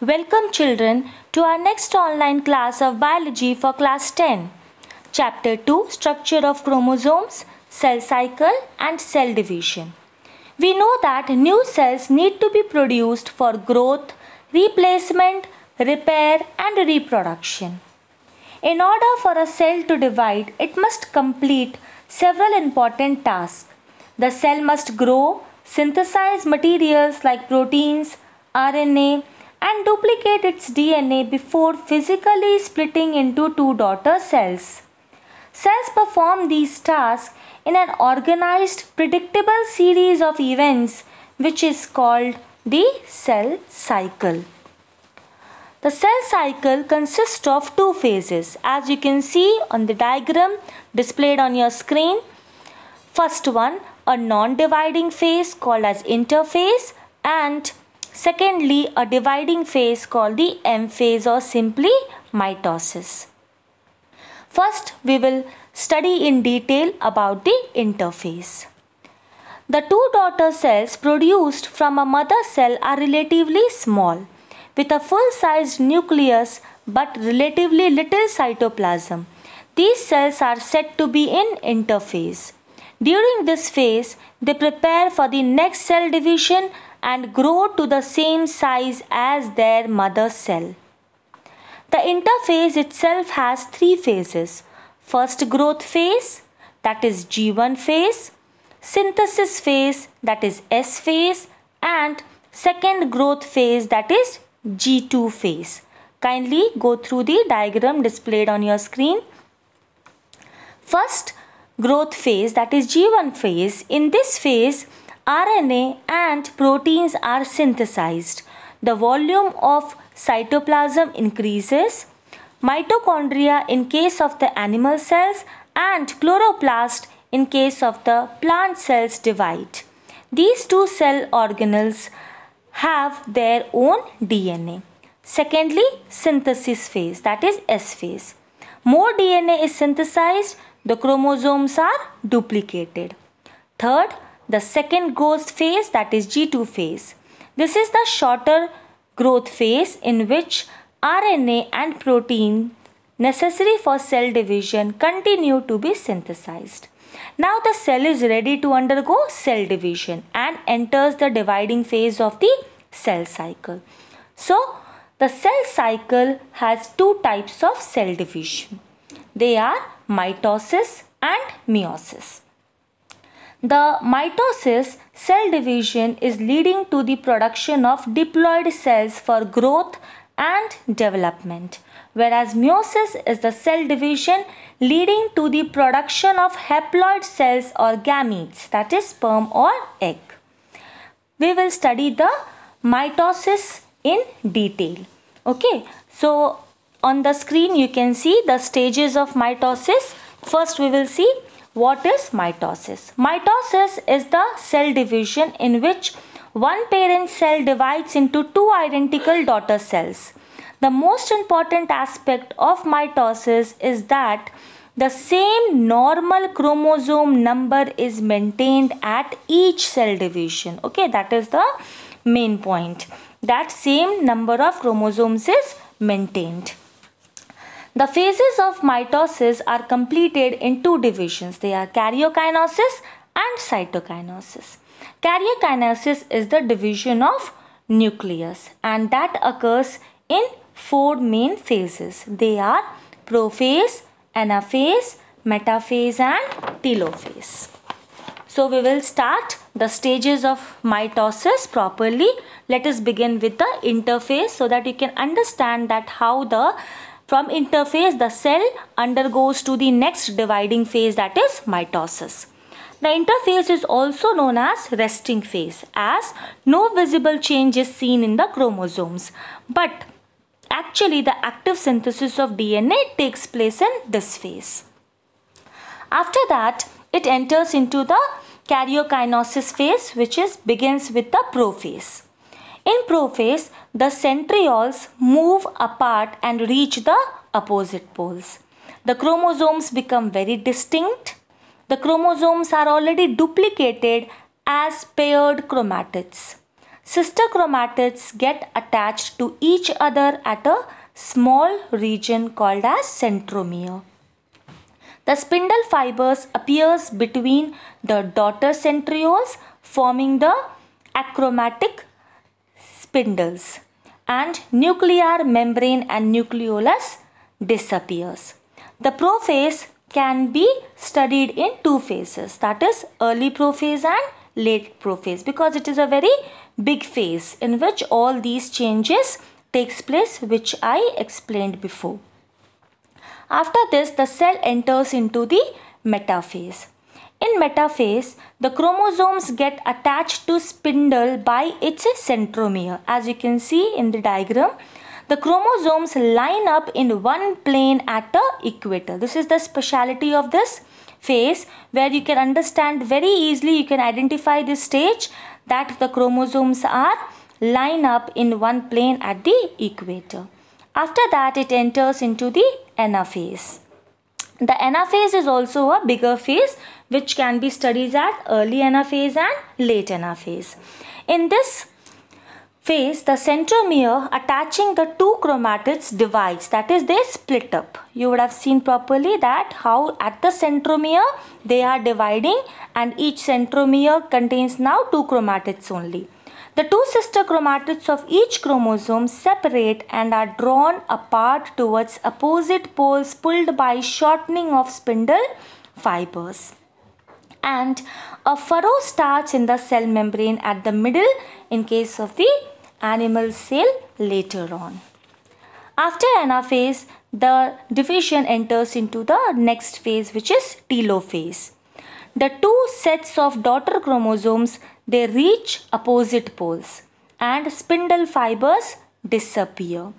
Welcome children to our next online class of biology for class 10. Chapter 2 Structure of chromosomes, cell cycle and cell division. We know that new cells need to be produced for growth, replacement, repair and reproduction. In order for a cell to divide, it must complete several important tasks. The cell must grow, synthesize materials like proteins, RNA, and duplicate its DNA before physically splitting into two daughter cells. Cells perform these tasks in an organized, predictable series of events which is called the cell cycle. The cell cycle consists of two phases as you can see on the diagram displayed on your screen. First one, a non-dividing phase called as interphase and Secondly, a dividing phase called the M phase or simply mitosis. First, we will study in detail about the interphase. The two daughter cells produced from a mother cell are relatively small, with a full-sized nucleus but relatively little cytoplasm. These cells are said to be in interphase. During this phase, they prepare for the next cell division and grow to the same size as their mother cell. The interphase itself has three phases. First growth phase, that is G1 phase, synthesis phase, that is S phase, and second growth phase, that is G2 phase. Kindly go through the diagram displayed on your screen. First growth phase, that is G1 phase. In this phase, RNA and proteins are synthesized. The volume of cytoplasm increases, mitochondria in case of the animal cells and chloroplast in case of the plant cells divide. These two cell organelles have their own DNA. Secondly, synthesis phase that is S phase. More DNA is synthesized, the chromosomes are duplicated. Third, the second growth phase that is G2 phase. This is the shorter growth phase in which RNA and protein necessary for cell division continue to be synthesized. Now the cell is ready to undergo cell division and enters the dividing phase of the cell cycle. So the cell cycle has two types of cell division. They are mitosis and meiosis. The mitosis cell division is leading to the production of diploid cells for growth and development, whereas meiosis is the cell division leading to the production of haploid cells or gametes, that is sperm or egg. We will study the mitosis in detail. Okay, so on the screen you can see the stages of mitosis. First we will see what is mitosis? Mitosis is the cell division in which one parent cell divides into two identical daughter cells. The most important aspect of mitosis is that the same normal chromosome number is maintained at each cell division. Okay, that is the main point. That same number of chromosomes is maintained. The phases of mitosis are completed in two divisions. They are karyokinesis and cytokinesis. Karyokinesis is the division of nucleus and that occurs in four main phases. They are prophase, anaphase, metaphase and telophase. So we will start the stages of mitosis properly. Let us begin with the interphase so that you can understand that how the from interphase, the cell undergoes to the next dividing phase that is mitosis. The interphase is also known as resting phase as no visible change is seen in the chromosomes. But actually the active synthesis of DNA takes place in this phase. After that, it enters into the karyokinosis phase which is begins with the prophase. In prophase, the centrioles move apart and reach the opposite poles. The chromosomes become very distinct. The chromosomes are already duplicated as paired chromatids. Sister chromatids get attached to each other at a small region called as centromere. The spindle fibers appears between the daughter centrioles forming the achromatic spindles and nuclear membrane and nucleolus disappears. The prophase can be studied in two phases that is early prophase and late prophase because it is a very big phase in which all these changes takes place which I explained before. After this the cell enters into the metaphase. In metaphase, the chromosomes get attached to spindle by its centromere. As you can see in the diagram, the chromosomes line up in one plane at the equator. This is the speciality of this phase where you can understand very easily, you can identify this stage that the chromosomes are line up in one plane at the equator. After that, it enters into the anaphase. The anaphase is also a bigger phase which can be studied at early anaphase and late anaphase. In this phase, the centromere attaching the two chromatids divides, that is they split up. You would have seen properly that how at the centromere they are dividing and each centromere contains now two chromatids only. The two sister chromatids of each chromosome separate and are drawn apart towards opposite poles pulled by shortening of spindle fibers and a furrow starts in the cell membrane at the middle in case of the animal cell later on. After anaphase, the division enters into the next phase which is telophase. The two sets of daughter chromosomes they reach opposite poles and spindle fibers disappear.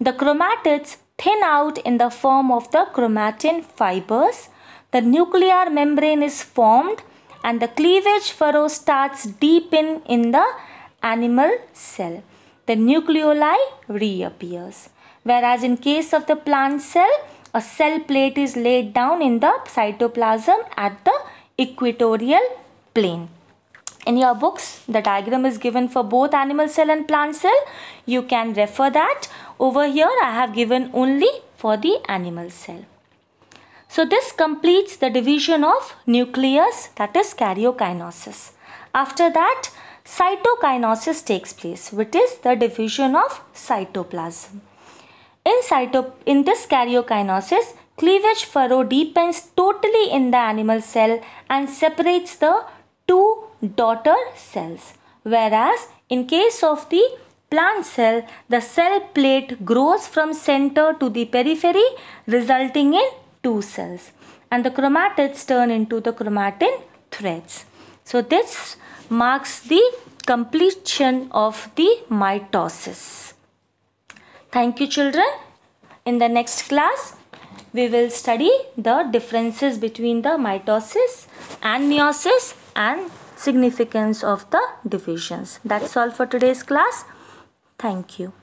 The chromatids thin out in the form of the chromatin fibers the nuclear membrane is formed and the cleavage furrow starts deep in, in the animal cell. The nucleoli reappears. Whereas in case of the plant cell, a cell plate is laid down in the cytoplasm at the equatorial plane. In your books, the diagram is given for both animal cell and plant cell. You can refer that. Over here, I have given only for the animal cell. So this completes the division of nucleus that is karyokinesis. After that cytokinesis takes place which is the division of cytoplasm. In, cyto in this karyokinesis cleavage furrow deepens totally in the animal cell and separates the two daughter cells whereas in case of the plant cell the cell plate grows from center to the periphery resulting in two cells and the chromatids turn into the chromatin threads. So this marks the completion of the mitosis. Thank you children. In the next class, we will study the differences between the mitosis and meiosis and significance of the divisions. That's all for today's class. Thank you.